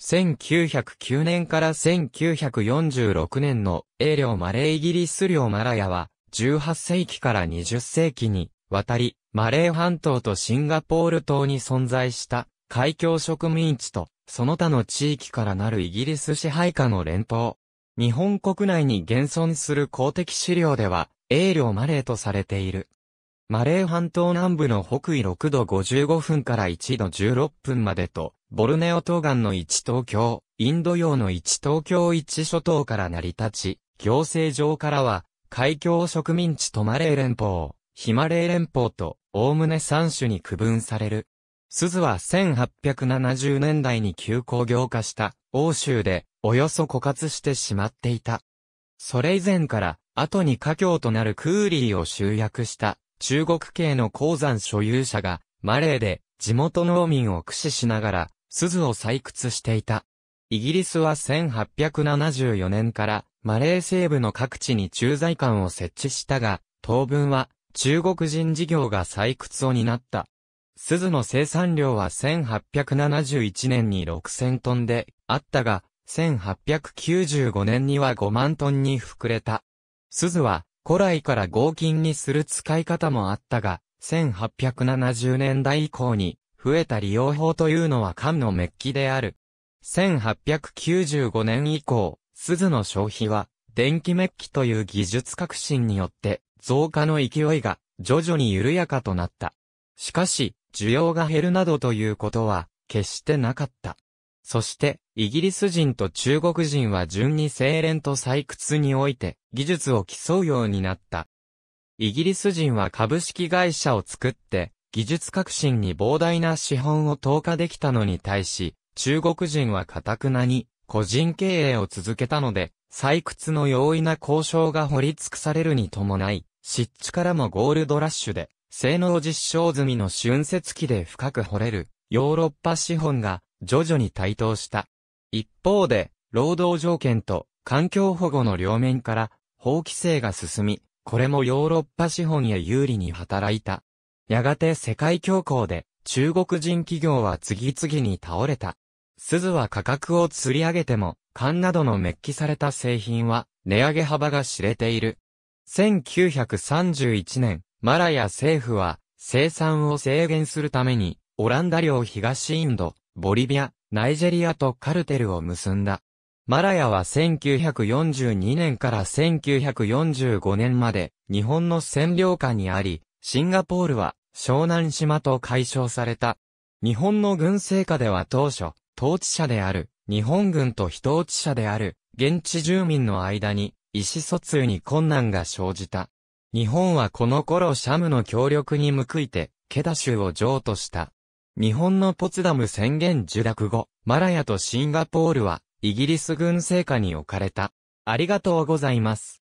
1909年から1946年の英領マレーイギリス領マラヤは18世紀から20世紀に渡り、マレー半島とシンガポール島に存在した海峡植民地とその他の地域からなるイギリス支配下の連邦。日本国内に現存する公的資料では、英領マレーとされている。マレー半島南部の北緯6度55分から1度16分までと、ボルネオ東岸の一東京、インド洋の一東京一諸島から成り立ち、行政上からは、海峡植民地とマレー連邦、ヒマレー連邦と、おおむね3種に区分される。鈴は1870年代に急工業化した欧州でおよそ枯渇してしまっていた。それ以前から後に家境となるクーリーを集約した中国系の鉱山所有者が、マレーで地元農民を駆使しながら、鈴を採掘していた。イギリスは1874年からマレー西部の各地に駐在官を設置したが、当分は中国人事業が採掘を担った。鈴の生産量は1871年に6000トンであったが、1895年には5万トンに膨れた。鈴は古来から合金にする使い方もあったが、1870年代以降に増えた利用法というのは缶のメッキである。1895年以降、鈴の消費は電気メッキという技術革新によって増加の勢いが徐々に緩やかとなった。しかし、需要が減るなどということは決してなかった。そして、イギリス人と中国人は順に精錬と採掘において、技術を競うようになった。イギリス人は株式会社を作って、技術革新に膨大な資本を投下できたのに対し、中国人は堅くなに、個人経営を続けたので、採掘の容易な交渉が掘り尽くされるに伴い、湿地からもゴールドラッシュで、性能実証済みの春節期で深く掘れる、ヨーロッパ資本が徐々に台頭した。一方で、労働条件と環境保護の両面から法規制が進み、これもヨーロッパ資本へ有利に働いた。やがて世界恐慌で中国人企業は次々に倒れた。鈴は価格を釣り上げても、缶などのメッキされた製品は値上げ幅が知れている。1931年、マラヤ政府は生産を制限するためにオランダ領東インド、ボリビア、ナイジェリアとカルテルを結んだ。マラヤは1942年から1945年まで日本の占領下にあり、シンガポールは湘南島と解消された。日本の軍政下では当初、統治者である日本軍と非統治者である現地住民の間に意思疎通に困難が生じた。日本はこの頃シャムの協力に報いて、ケダ州を譲渡した。日本のポツダム宣言受諾後、マラヤとシンガポールは、イギリス軍政下に置かれた。ありがとうございます。